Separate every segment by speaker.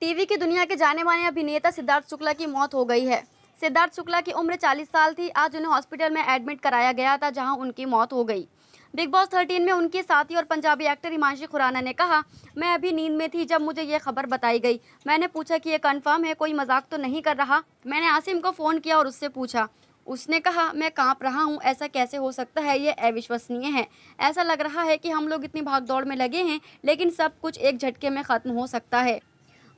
Speaker 1: TV की दुनिया के जाने माने अभिनेता सिद्धार्थ शुक्ला की मौत हो गई है सिद्धार्थ शुक्ला की उम्र 40 साल थी आज उन्हें हॉस्पिटल में एडमिट कराया गया था जहां उनकी मौत हो गई बिग बॉस 13 में उनके साथी और पंजाबी एक्टर हिमांशी खुराना ने कहा मैं अभी नींद में थी जब मुझे ये खबर बताई गई मैंने पूछा कि ये कन्फर्म है कोई मजाक तो नहीं कर रहा मैंने आसिम को फ़ोन किया और उससे पूछा उसने कहा मैं कांप रहा हूँ ऐसा कैसे हो सकता है ये अविश्वसनीय है ऐसा लग रहा है कि हम लोग इतनी भाग दौड़ में लगे हैं लेकिन सब कुछ एक झटके में ख़त्म हो सकता है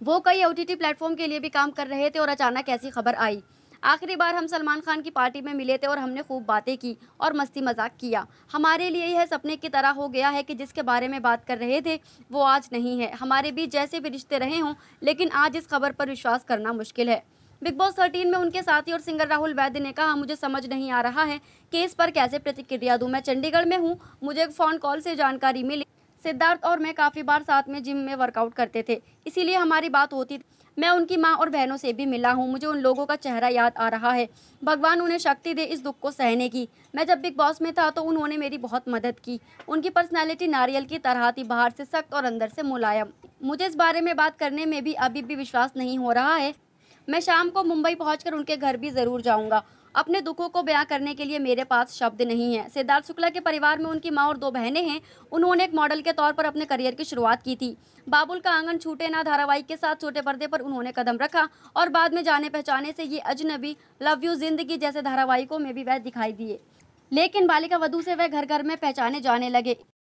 Speaker 1: वो कई ओ टी प्लेटफॉर्म के लिए भी काम कर रहे थे और अचानक ऐसी खबर आई आखिरी बार हम सलमान खान की पार्टी में मिले थे और हमने खूब बातें की और मस्ती मजाक किया हमारे लिए यह सपने की तरह हो गया है कि जिसके बारे में बात कर रहे थे वो आज नहीं है हमारे बीच जैसे भी रिश्ते रहे हों लेकिन आज इस खबर पर विश्वास करना मुश्किल है बिग बॉस थर्टीन में उनके साथी और सिंगर राहुल वैद्य ने कहा मुझे समझ नहीं आ रहा है कि इस पर कैसे प्रतिक्रिया दूँ मैं चंडीगढ़ में हूँ मुझे एक फ़ोन कॉल से जानकारी मिली सिद्धार्थ और मैं काफ़ी बार साथ में जिम में वर्कआउट करते थे इसीलिए हमारी बात होती मैं उनकी माँ और बहनों से भी मिला हूँ मुझे उन लोगों का चेहरा याद आ रहा है भगवान उन्हें शक्ति दे इस दुख को सहने की मैं जब बिग बॉस में था तो उन्होंने मेरी बहुत मदद की उनकी पर्सनैलिटी नारियल की तरह थी बाहर से सख्त और अंदर से मुलायम मुझे इस बारे में बात करने में भी अभी भी विश्वास नहीं हो रहा है मैं शाम को मुंबई पहुँच उनके घर भी ज़रूर जाऊँगा अपने दुखों को बयां करने के लिए मेरे पास शब्द नहीं है सिद्धार्थ शुक्ला के परिवार में उनकी माँ और दो बहनें हैं उन्होंने एक मॉडल के तौर पर अपने करियर की शुरुआत की थी बाबुल का आंगन छूटे ना धारावाहिक के साथ छोटे पर्दे पर उन्होंने कदम रखा और बाद में जाने पहचाने से ये अजनबी लव यू जिंदगी जैसे धारावाहिकों में भी वह दिखाई दिए लेकिन बालिका वधु से वह घर घर में पहचाने जाने लगे